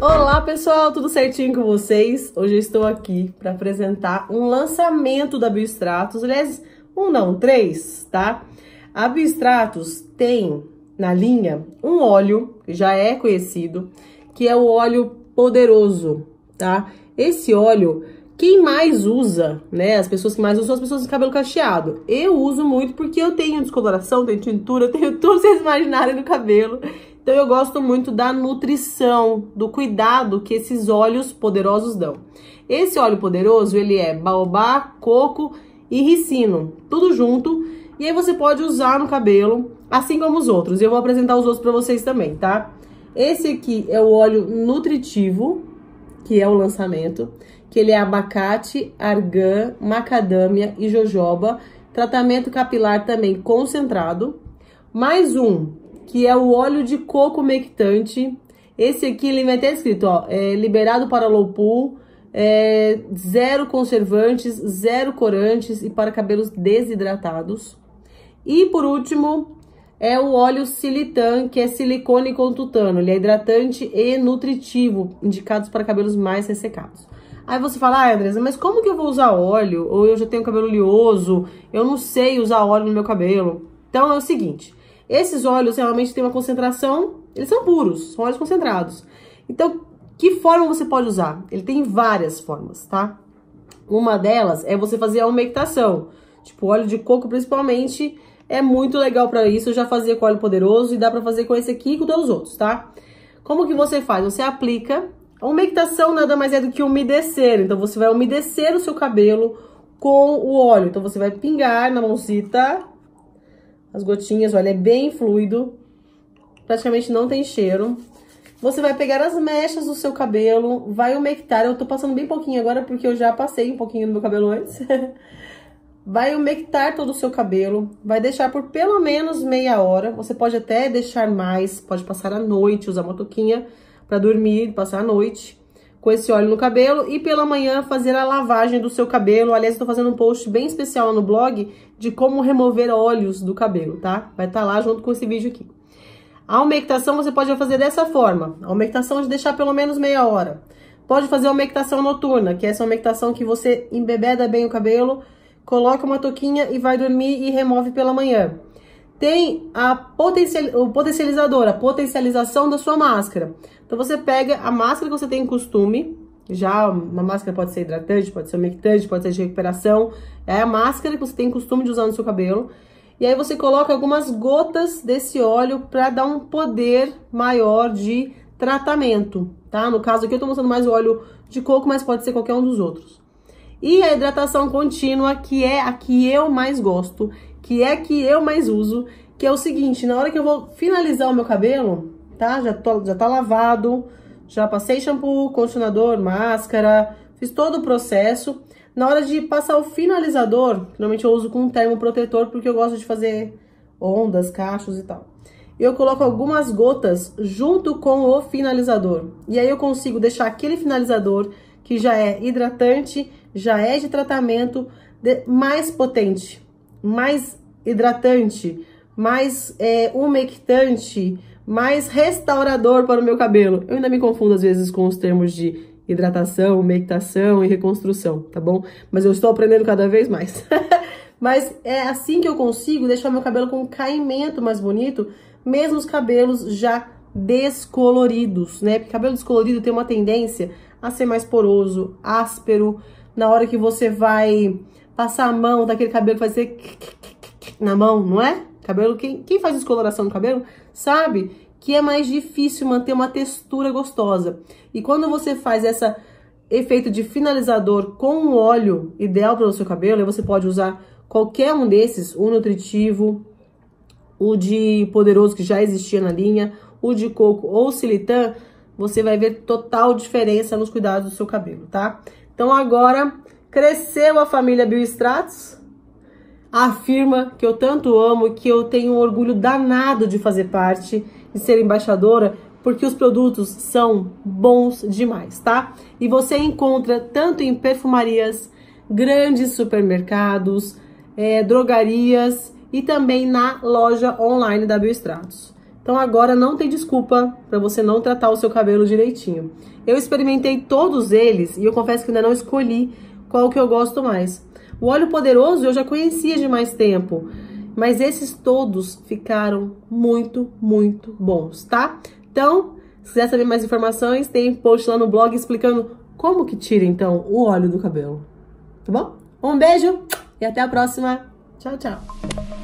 Olá pessoal, tudo certinho com vocês? Hoje eu estou aqui para apresentar um lançamento da Biostratos, aliás, um não, três, tá? A Biostratos tem na linha um óleo que já é conhecido, que é o óleo poderoso, tá? Esse óleo, quem mais usa, né? As pessoas que mais usam são as pessoas de cabelo cacheado. Eu uso muito porque eu tenho descoloração, tenho tintura, tenho tudo vocês imaginarem no cabelo. Então eu gosto muito da nutrição, do cuidado que esses óleos poderosos dão. Esse óleo poderoso, ele é baobá, coco e ricino, tudo junto. E aí você pode usar no cabelo, assim como os outros. Eu vou apresentar os outros para vocês também, tá? Esse aqui é o óleo nutritivo, que é o lançamento, que ele é abacate, argan, macadâmia e jojoba. Tratamento capilar também concentrado. Mais um que é o óleo de coco mectante. Esse aqui, ele vai até escrito, ó, é liberado para Lowpool, é, zero conservantes, zero corantes e para cabelos desidratados. E por último, é o óleo Silitan, que é silicone com tutano. Ele é hidratante e nutritivo, indicados para cabelos mais ressecados. Aí você fala, ah, Andresa, mas como que eu vou usar óleo? Ou eu já tenho cabelo oleoso, eu não sei usar óleo no meu cabelo. Então é o seguinte, esses óleos realmente têm uma concentração, eles são puros, são óleos concentrados. Então, que forma você pode usar? Ele tem várias formas, tá? Uma delas é você fazer a umectação. Tipo, óleo de coco, principalmente, é muito legal para isso. Eu já fazia com óleo poderoso e dá pra fazer com esse aqui e com todos os outros, tá? Como que você faz? Você aplica. A umectação nada mais é do que umedecer. Então, você vai umedecer o seu cabelo com o óleo. Então, você vai pingar na mãozita as gotinhas, olha, é bem fluido. Praticamente não tem cheiro. Você vai pegar as mechas do seu cabelo, vai umectar. Eu tô passando bem pouquinho agora porque eu já passei um pouquinho no meu cabelo antes. vai umectar todo o seu cabelo, vai deixar por pelo menos meia hora. Você pode até deixar mais, pode passar a noite, usar uma toquinha para dormir, passar a noite com esse óleo no cabelo e pela manhã fazer a lavagem do seu cabelo. Aliás, estou fazendo um post bem especial lá no blog de como remover óleos do cabelo, tá? Vai estar tá lá junto com esse vídeo aqui. A umectação você pode fazer dessa forma. A umectação é de deixar pelo menos meia hora. Pode fazer a umectação noturna, que é essa umectação que você embebeda bem o cabelo, coloca uma touquinha e vai dormir e remove pela manhã tem a potencial, o potencializador, a potencialização da sua máscara. Então você pega a máscara que você tem costume, já uma máscara pode ser hidratante, pode ser umectante, pode ser de recuperação, é a máscara que você tem costume de usar no seu cabelo. E aí você coloca algumas gotas desse óleo para dar um poder maior de tratamento, tá? No caso aqui eu tô mostrando mais o óleo de coco, mas pode ser qualquer um dos outros. E a hidratação contínua, que é a que eu mais gosto que é que eu mais uso, que é o seguinte, na hora que eu vou finalizar o meu cabelo, tá? Já, tô, já tá lavado, já passei shampoo, condicionador, máscara, fiz todo o processo. Na hora de passar o finalizador, normalmente eu uso com um termoprotetor, porque eu gosto de fazer ondas, cachos e tal. Eu coloco algumas gotas junto com o finalizador. E aí eu consigo deixar aquele finalizador que já é hidratante, já é de tratamento, mais potente mais hidratante, mais é, umectante, mais restaurador para o meu cabelo. Eu ainda me confundo às vezes com os termos de hidratação, umectação e reconstrução, tá bom? Mas eu estou aprendendo cada vez mais. Mas é assim que eu consigo deixar meu cabelo com um caimento mais bonito, mesmo os cabelos já descoloridos, né? Porque cabelo descolorido tem uma tendência a ser mais poroso, áspero, na hora que você vai passar a mão daquele cabelo, fazer na mão, não é? Cabelo, quem, quem faz descoloração no cabelo sabe que é mais difícil manter uma textura gostosa. E quando você faz esse efeito de finalizador com um óleo ideal para o seu cabelo, você pode usar qualquer um desses, o nutritivo, o de poderoso que já existia na linha, o de coco ou silitan você vai ver total diferença nos cuidados do seu cabelo, tá? Então agora Cresceu a família Biostratos, Afirma que eu tanto amo e que eu tenho um orgulho danado de fazer parte, de ser embaixadora, porque os produtos são bons demais, tá? E você encontra tanto em perfumarias, grandes supermercados, é, drogarias e também na loja online da Biostratos. Então agora não tem desculpa para você não tratar o seu cabelo direitinho. Eu experimentei todos eles e eu confesso que ainda não escolhi qual que eu gosto mais. O óleo poderoso eu já conhecia de mais tempo, mas esses todos ficaram muito, muito bons, tá? Então, se quiser saber mais informações, tem post lá no blog explicando como que tira então o óleo do cabelo, tá bom? Um beijo e até a próxima. Tchau, tchau.